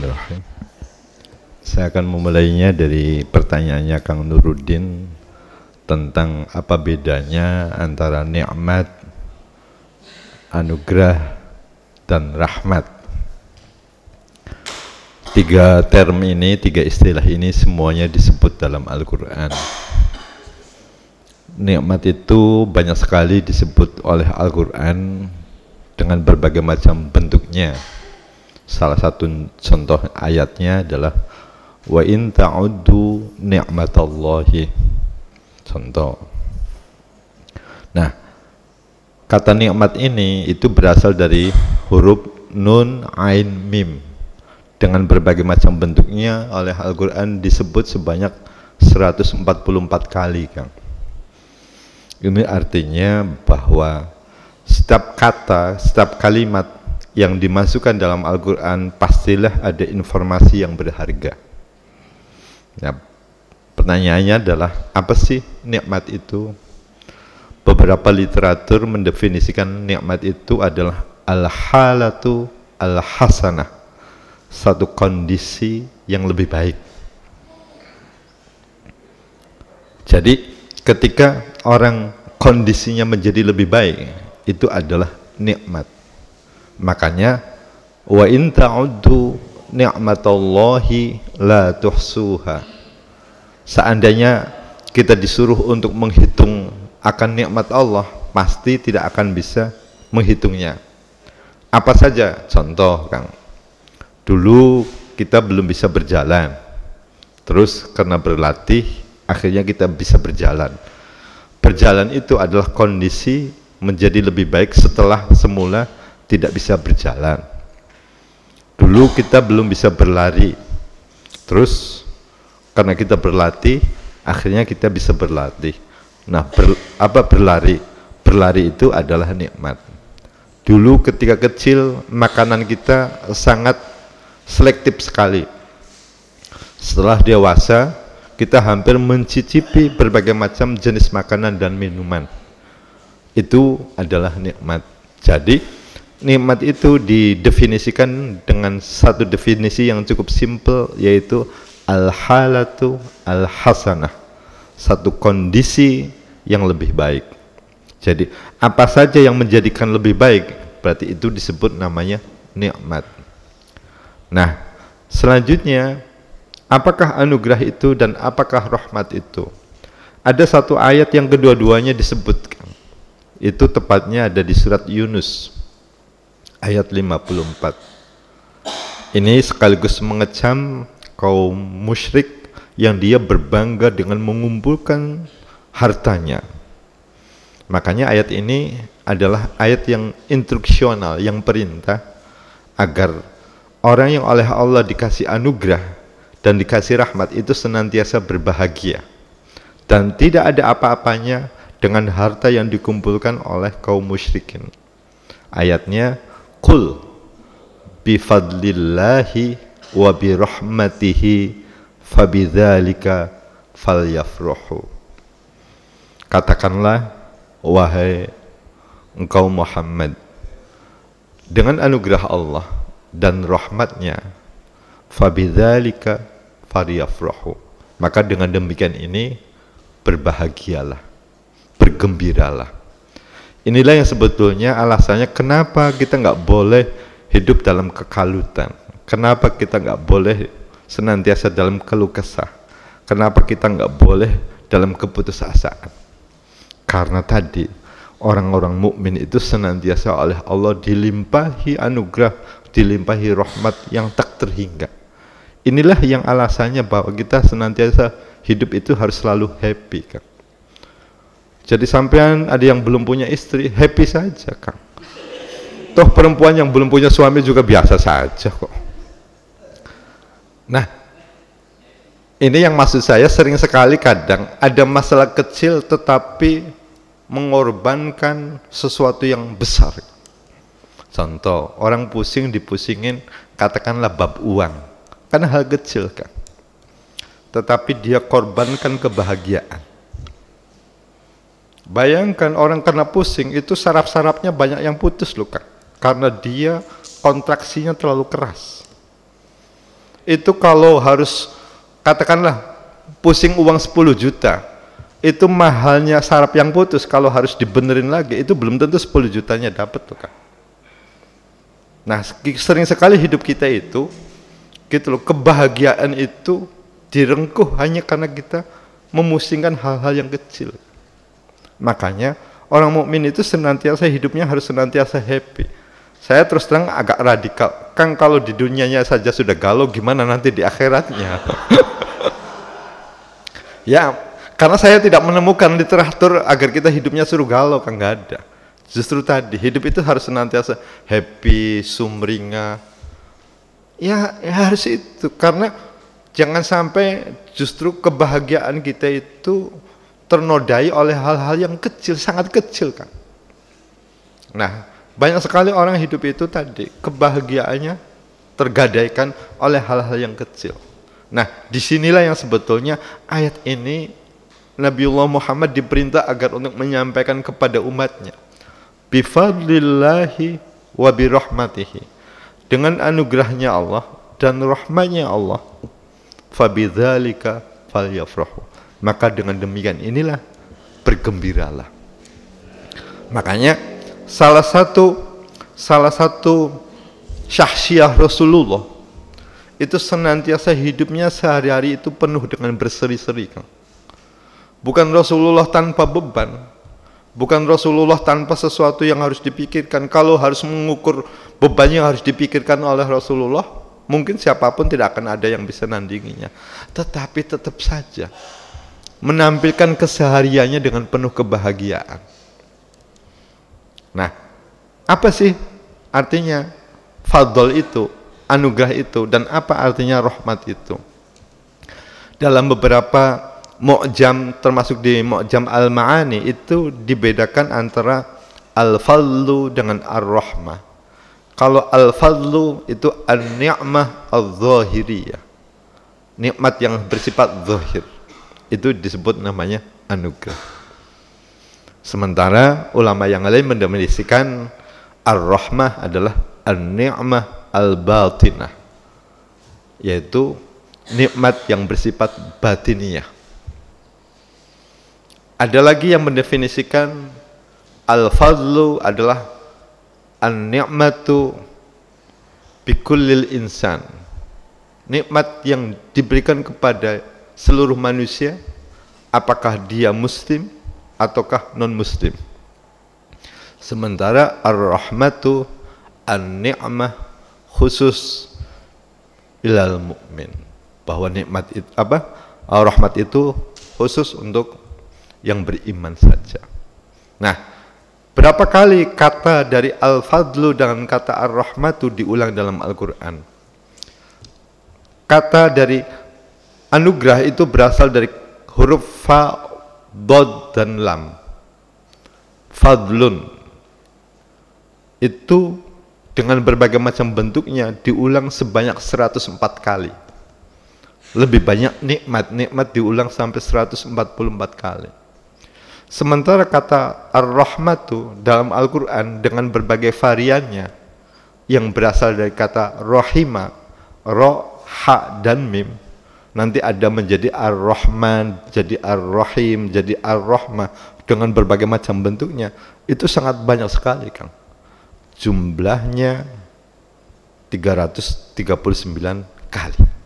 Bismillahirrahmanirrahim. Saya akan memulainya dari pertanyaannya Kang Nuruddin tentang apa bedanya antara nikmat, anugerah, dan rahmat. Tiga term ini, tiga istilah ini semuanya disebut dalam Al-Quran. Nikmat itu banyak sekali disebut oleh Al-Quran dengan berbagai macam bentuknya salah satu contoh ayatnya adalah wa in ta'uddu ni'matallahi contoh nah kata nikmat ini itu berasal dari huruf nun ain mim dengan berbagai macam bentuknya oleh Al-Qur'an disebut sebanyak 144 kali Kang ini artinya bahwa setiap kata, setiap kalimat yang dimasukkan dalam Al-Quran pastilah ada informasi yang berharga. Nah, pertanyaannya adalah apa sih nikmat itu? Beberapa literatur mendefinisikan nikmat itu adalah al-halatu al-hasanah, satu kondisi yang lebih baik. Jadi ketika orang kondisinya menjadi lebih baik, itu adalah nikmat. Makanya wa in ta'uddu ni'matallahi la tuhsuha. Seandainya kita disuruh untuk menghitung akan nikmat Allah, pasti tidak akan bisa menghitungnya. Apa saja? Contoh, Kang. Dulu kita belum bisa berjalan. Terus karena berlatih, akhirnya kita bisa berjalan. Berjalan itu adalah kondisi menjadi lebih baik setelah semula tidak bisa berjalan. Dulu kita belum bisa berlari. Terus karena kita berlatih, akhirnya kita bisa berlatih. Nah, ber, apa berlari? Berlari itu adalah nikmat. Dulu ketika kecil makanan kita sangat selektif sekali. Setelah dewasa, kita hampir mencicipi berbagai macam jenis makanan dan minuman. Itu adalah nikmat. Jadi, nikmat itu didefinisikan dengan satu definisi yang cukup simpel yaitu al-halatu al-hasanah. Satu kondisi yang lebih baik. Jadi apa saja yang menjadikan lebih baik berarti itu disebut namanya nikmat. Nah, selanjutnya apakah anugerah itu dan apakah rahmat itu? Ada satu ayat yang kedua-duanya disebutkan. Itu tepatnya ada di surat Yunus ayat 54. Ini sekaligus mengecam kaum musyrik yang dia berbangga dengan mengumpulkan hartanya. Makanya ayat ini adalah ayat yang instruksional, yang perintah agar orang yang oleh Allah dikasih anugerah dan dikasih rahmat itu senantiasa berbahagia. Dan tidak ada apa-apanya dengan harta yang dikumpulkan oleh kaum musyrikin. Ayatnya Qul bifadlillahi wa birahmatihi fabidzalika falyafrahu. Katakanlah wahai engkau Muhammad dengan anugerah Allah dan rahmatnya fabidzalika falyafrahu. Maka dengan demikian ini berbahagialah, bergembiralah. Inilah yang sebetulnya alasannya kenapa kita nggak boleh hidup dalam kekalutan. Kenapa kita nggak boleh senantiasa dalam keluh kesah. Kenapa kita nggak boleh dalam keputusasaan. Karena tadi orang-orang mukmin itu senantiasa oleh Allah dilimpahi anugerah, dilimpahi rahmat yang tak terhingga. Inilah yang alasannya bahwa kita senantiasa hidup itu harus selalu happy kan. Jadi sampean ada yang belum punya istri, happy saja, Kang. Toh perempuan yang belum punya suami juga biasa saja kok. Nah, ini yang maksud saya sering sekali kadang ada masalah kecil tetapi mengorbankan sesuatu yang besar. Contoh, orang pusing dipusingin katakanlah bab uang. Karena hal kecil kan. Tetapi dia korbankan kebahagiaan. Bayangkan orang kena pusing itu saraf-sarafnya banyak yang putus luka Karena dia kontraksinya terlalu keras. Itu kalau harus katakanlah pusing uang 10 juta, itu mahalnya saraf yang putus kalau harus dibenerin lagi itu belum tentu 10 jutanya dapat luka. Nah, sering sekali hidup kita itu gitu loh, kebahagiaan itu direngkuh hanya karena kita memusingkan hal-hal yang kecil. Makanya orang mukmin itu senantiasa hidupnya harus senantiasa happy. Saya terus terang agak radikal. Kang kalau di dunianya saja sudah galau, gimana nanti di akhiratnya? ya, karena saya tidak menemukan literatur agar kita hidupnya suruh galau, Kang nggak ada. Justru tadi hidup itu harus senantiasa happy, sumringah. Ya, ya harus itu karena jangan sampai justru kebahagiaan kita itu ternodai oleh hal-hal yang kecil, sangat kecil kan. Nah, banyak sekali orang hidup itu tadi kebahagiaannya tergadaikan oleh hal-hal yang kecil. Nah, disinilah yang sebetulnya ayat ini Nabiullah Muhammad diperintah agar untuk menyampaikan kepada umatnya. Bifadlillahi wa birahmatihi. Dengan anugerahnya Allah dan rahmatnya Allah. Fabidhalika falyafrahu. Maka dengan demikian inilah bergembiralah. Makanya salah satu salah satu syahsiah Rasulullah itu senantiasa hidupnya sehari-hari itu penuh dengan berseri-seri. Bukan Rasulullah tanpa beban, bukan Rasulullah tanpa sesuatu yang harus dipikirkan. Kalau harus mengukur beban yang harus dipikirkan oleh Rasulullah, mungkin siapapun tidak akan ada yang bisa nandinginya. Tetapi tetap saja menampilkan kesehariannya dengan penuh kebahagiaan. Nah, apa sih artinya fadl itu, anugerah itu dan apa artinya rahmat itu? Dalam beberapa mu'jam termasuk di mu'jam al-ma'ani itu dibedakan antara al-fadlu dengan ar-rahmah. Kalau al-fadlu itu an-ni'mah al-zahiriyah. Nikmat yang bersifat zohir. Itu disebut namanya anugerah. Sementara ulama yang lain mendefinisikan ar-rahmah adalah an-ni'mah al-batinah. Yaitu nikmat yang bersifat batiniah. Ada lagi yang mendefinisikan al-fadlu adalah an-ni'matu bikullil insan. Nikmat yang diberikan kepada seluruh manusia apakah dia muslim ataukah non muslim sementara ar-rahmatu an-ni'mah khusus ilal mukmin bahwa nikmat itu apa rahmat itu khusus untuk yang beriman saja nah berapa kali kata dari al-fadlu dengan kata ar-rahmatu diulang dalam Al-Qur'an kata dari Anugerah itu berasal dari huruf fa, dod, dan lam. Fadlun. Itu dengan berbagai macam bentuknya diulang sebanyak 104 kali. Lebih banyak nikmat, nikmat diulang sampai 144 kali. Sementara kata ar-rahmatu dalam Al-Quran dengan berbagai variannya yang berasal dari kata rohima, roh, ha, dan mim nanti ada menjadi Ar-Rahman, jadi Ar-Rahim, jadi Ar-Rahmah dengan berbagai macam bentuknya. Itu sangat banyak sekali, Kang. Jumlahnya 339 kali.